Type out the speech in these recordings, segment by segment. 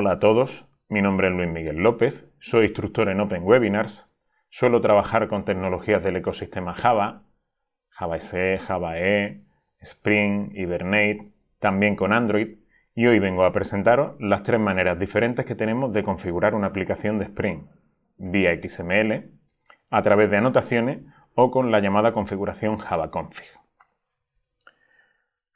Hola a todos, mi nombre es Luis Miguel López, soy instructor en Open Webinars, suelo trabajar con tecnologías del ecosistema Java, Java SE, Java E, Spring, Hibernate, también con Android, y hoy vengo a presentaros las tres maneras diferentes que tenemos de configurar una aplicación de Spring, vía XML, a través de anotaciones o con la llamada configuración Java Config.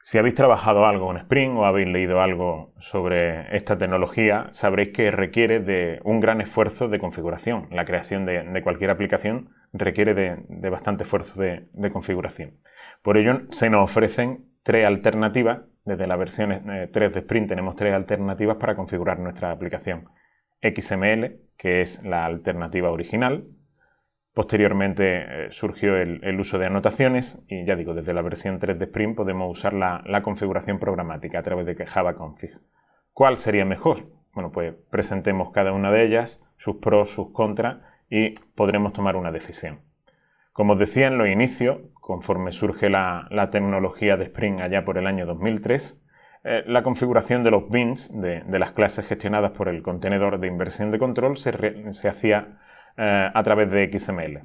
Si habéis trabajado algo con Spring o habéis leído algo sobre esta tecnología, sabréis que requiere de un gran esfuerzo de configuración. La creación de, cualquier aplicación requiere de, bastante esfuerzo de, de, configuración. Por ello, se nos ofrecen tres alternativas. Desde la versión 3 eh, de Spring tenemos tres alternativas para configurar nuestra aplicación. XML, que es la alternativa original, Posteriormente eh, surgió el, uso de anotaciones y ya digo, desde la versión 3 de Spring podemos usar la, configuración programática a través de Java config. ¿Cuál sería mejor? Bueno, pues presentemos cada una de ellas, sus pros, sus contras y podremos tomar una decisión. Como os decía en los inicios, conforme surge la, tecnología de Spring allá por el año 2003, eh, la configuración de los bins de, las clases gestionadas por el contenedor de inversión de control se hacía eh, a través de XML.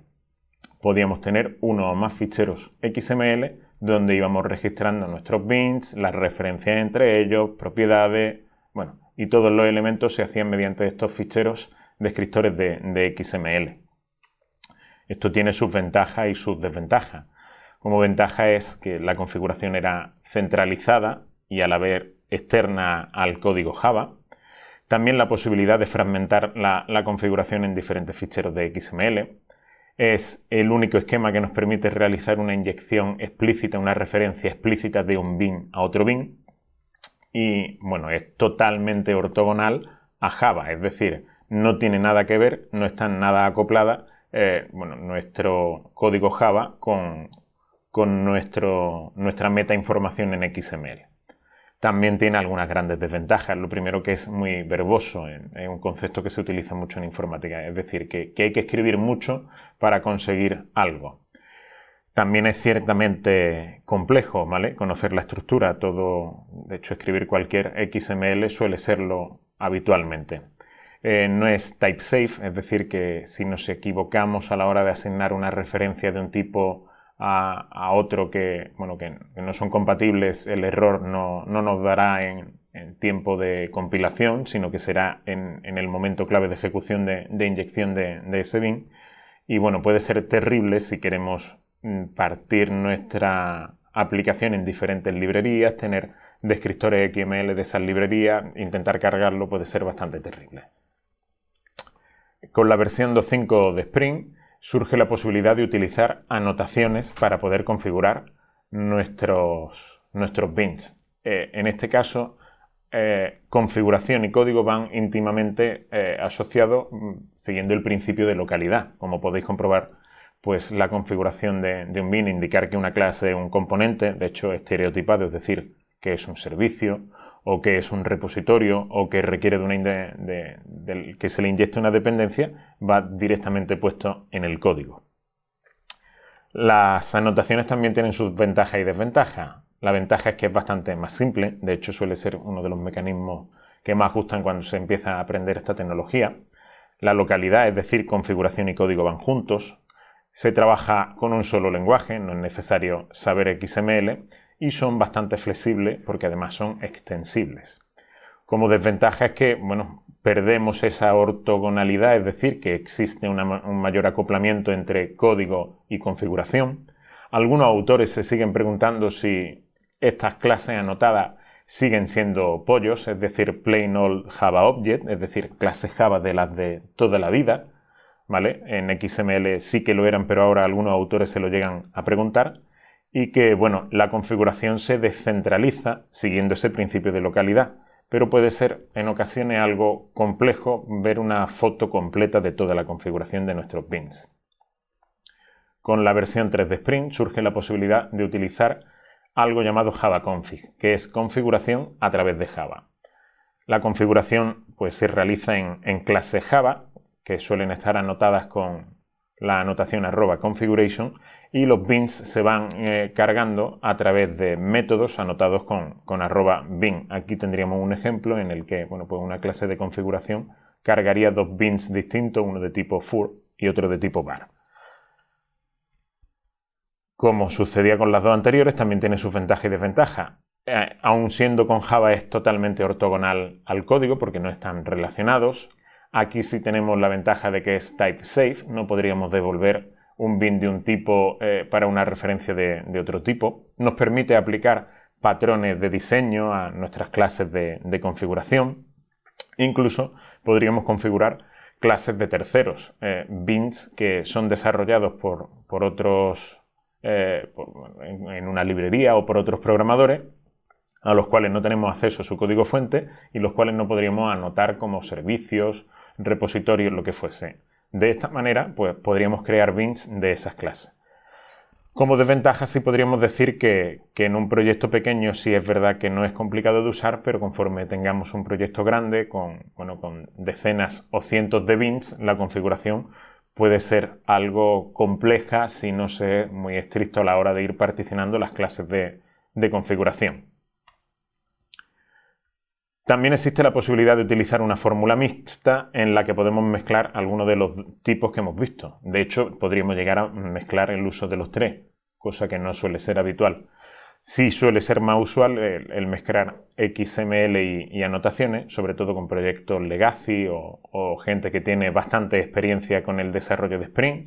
Podíamos tener uno o más ficheros XML donde íbamos registrando nuestros bins, las referencias entre ellos, propiedades, bueno, y todos los elementos se hacían mediante estos ficheros descriptores de, de XML. Esto tiene sus ventajas y sus desventajas. Como ventaja es que la configuración era centralizada y a la vez externa al código Java, también la posibilidad de fragmentar la, configuración en diferentes ficheros de XML. Es el único esquema que nos permite realizar una inyección explícita, una referencia explícita de un bin a otro bin. Y bueno, es totalmente ortogonal a Java, es decir, no tiene nada que ver, no está nada acoplada eh, bueno, nuestro código Java con, nuestra meta información en XML también tiene algunas grandes desventajas. Lo primero que es muy verboso, es un concepto que se utiliza mucho en informática, es decir, que, hay que escribir mucho para conseguir algo. También es ciertamente complejo, ¿vale? Conocer la estructura, todo, de hecho, escribir cualquier XML suele serlo habitualmente. Eh, no es type safe, es decir, que si nos equivocamos a la hora de asignar una referencia de un tipo a, otro que, que, no son compatibles, el error no, nos dará en, tiempo de compilación, sino que será en, el momento clave de ejecución de, inyección de, de ese bin. Y bueno, puede ser terrible si queremos mm, partir nuestra aplicación en diferentes librerías, tener descriptores XML de esas librerías, intentar cargarlo puede ser bastante terrible. Con la versión 2.5 de Spring surge la posibilidad de utilizar anotaciones para poder configurar nuestros, nuestros bins. Eh, en este caso, eh, configuración y código van íntimamente eh, asociados mm, siguiendo el principio de localidad. Como podéis comprobar, pues la configuración de, de un bin, indicar que una clase es un componente, de hecho estereotipado, es decir, que es un servicio, o que es un repositorio o que requiere de una que se le inyecte una dependencia, va directamente puesto en el código. Las anotaciones también tienen sus ventajas y desventajas. La ventaja es que es bastante más simple, de hecho suele ser uno de los mecanismos que más gustan cuando se empieza a aprender esta tecnología. La localidad, es decir, configuración y código van juntos. Se trabaja con un solo lenguaje, no es necesario saber XML, y son bastante flexibles porque además son extensibles. Como desventaja es que, bueno, perdemos esa ortogonalidad, es decir, que existe un mayor acoplamiento entre código y configuración. Algunos autores se siguen preguntando si estas clases anotadas siguen siendo pollos, es decir, plain old Java Object, es decir, clases Java de las de toda la vida, ¿vale? En XML sí que lo eran, pero ahora algunos autores se lo llegan a preguntar y que, bueno, la configuración se descentraliza siguiendo ese principio de localidad, pero puede ser en ocasiones algo complejo ver una foto completa de toda la configuración de nuestros bins. Con la versión 3 de Spring surge la posibilidad de utilizar algo llamado Java Config, que es configuración a través de Java. La configuración pues, se realiza en, clase Java, que suelen estar anotadas con la anotación arroba configuration y los bins se van eh, cargando a través de métodos anotados con, arroba bin. Aquí tendríamos un ejemplo en el que bueno, pues una clase de configuración cargaría dos bins distintos, uno de tipo for y otro de tipo Bar. Como sucedía con las dos anteriores, también tiene sus ventajas y desventajas. Eh, Aún siendo con Java es totalmente ortogonal al código porque no están relacionados. Aquí sí tenemos la ventaja de que es type safe, no podríamos devolver un bin de un tipo eh, para una referencia de, otro tipo. Nos permite aplicar patrones de diseño a nuestras clases de, configuración. Incluso podríamos configurar clases de terceros, eh, bins que son desarrollados por, otros eh, en una librería o por otros programadores a los cuales no tenemos acceso a su código fuente y los cuales no podríamos anotar como servicios repositorio, lo que fuese. De esta manera, pues podríamos crear bins de esas clases. Como desventaja sí podríamos decir que, en un proyecto pequeño sí es verdad que no es complicado de usar, pero conforme tengamos un proyecto grande con, decenas o cientos de bins, la configuración puede ser algo compleja si no se es muy estricto a la hora de ir particionando las clases de configuración. También existe la posibilidad de utilizar una fórmula mixta en la que podemos mezclar algunos de los tipos que hemos visto. De hecho, podríamos llegar a mezclar el uso de los tres, cosa que no suele ser habitual. Sí suele ser más usual el, mezclar XML y, anotaciones, sobre todo con proyectos legacy o, gente que tiene bastante experiencia con el desarrollo de Spring.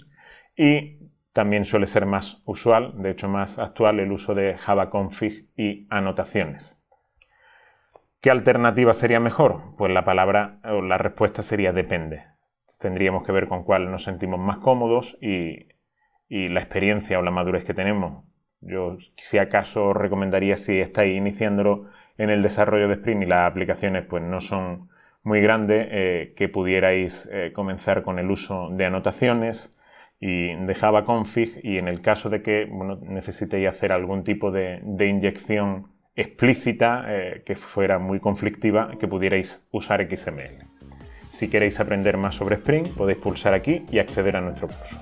Y también suele ser más usual, de hecho más actual, el uso de Java config y anotaciones. ¿Qué alternativa sería mejor? Pues la palabra o la respuesta sería depende. Tendríamos que ver con cuál nos sentimos más cómodos y, la experiencia o la madurez que tenemos. Yo, si acaso, recomendaría si estáis iniciándolo en el desarrollo de Spring y las aplicaciones pues, no son muy grandes, eh, que pudierais eh, comenzar con el uso de anotaciones y de Java config y en el caso de que bueno, necesitéis hacer algún tipo de inyección explícita, eh, que fuera muy conflictiva, que pudierais usar XML. Si queréis aprender más sobre Spring, podéis pulsar aquí y acceder a nuestro curso.